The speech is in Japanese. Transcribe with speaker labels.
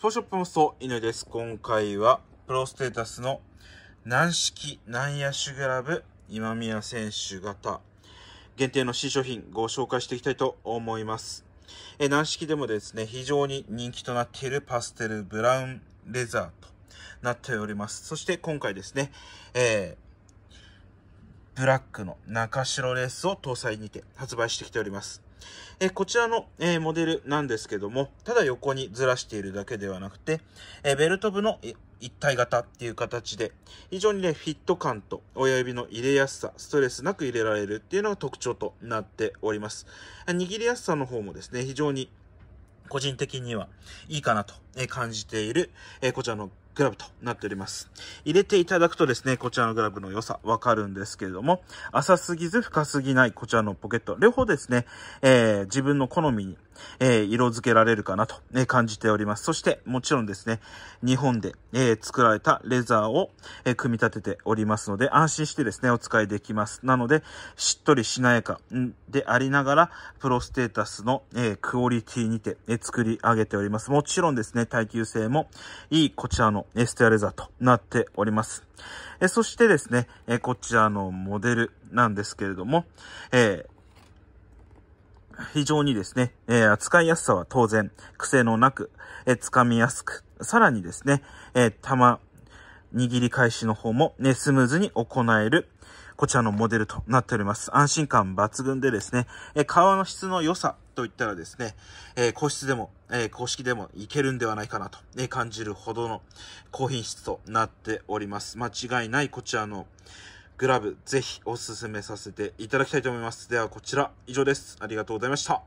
Speaker 1: スポショップモスト犬です。今回は、プロステータスの軟式軟野手グラブ今宮選手型限定の新商品ご紹介していきたいと思います。え軟式でもですね、非常に人気となっているパステルブラウンレザーとなっております。そして今回ですね、えー、ブラックの中白レースを搭載にて発売してきております。えこちらの、えモデルなんですけども、ただ横にずらしているだけではなくて、えベルト部の一体型っていう形で、非常にね、フィット感と親指の入れやすさ、ストレスなく入れられるっていうのが特徴となっております。握りやすさの方もですね、非常に個人的にはいいかなと感じている、こちらのグラブとなっております。入れていただくとですね、こちらのグラブの良さわかるんですけれども、浅すぎず深すぎないこちらのポケット、両方ですね、えー、自分の好みに、えー、色付けられるかなと、ね、感じております。そしてもちろんですね、日本で、えー、作られたレザーを、え組み立てておりますので、安心してですね、お使いできます。なので、しっとりしなやかでありながら、プロステータスの、えクオリティにて、え作り上げております。もちろんですね、耐久性もいいこちらのエステアレザーとなっております。えそしてですね、えこちらのモデルなんですけれども、えー非常にですね、えー、扱いやすさは当然、癖のなく、えー、掴みやすく、さらにですね、えー、玉、握り返しの方もね、スムーズに行える、こちらのモデルとなっております。安心感抜群でですね、えー、革の質の良さ、といったらですね、え個室でも、え公式でもいけるんではないかなと、え感じるほどの高品質となっております。間違いないこちらのグラブ、ぜひお勧めさせていただきたいと思います。ではこちら、以上です。ありがとうございました。